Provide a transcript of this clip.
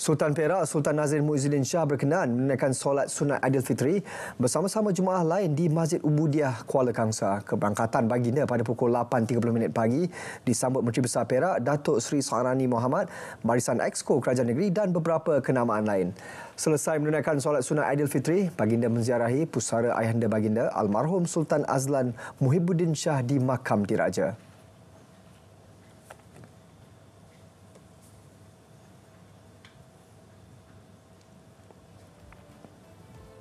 Sultan Perak Sultan Nazrin Muizzuddin Shah berkenan menunaikan solat sunat Aidilfitri bersama-sama jemaah lain di Masjid Ubudiah Kuala Kangsa. Keberangkatan baginda pada pukul 8.30 pagi disambut Menteri Besar Perak Datuk Seri Sarani Muhammad, Barisan Exco Kerajaan Negeri dan beberapa kenamaan lain. Selesai menunaikan solat sunat Aidilfitri, baginda menziarahi pusara ayahanda baginda, almarhum Sultan Azlan Muhibuddin Shah di Makam Diraja.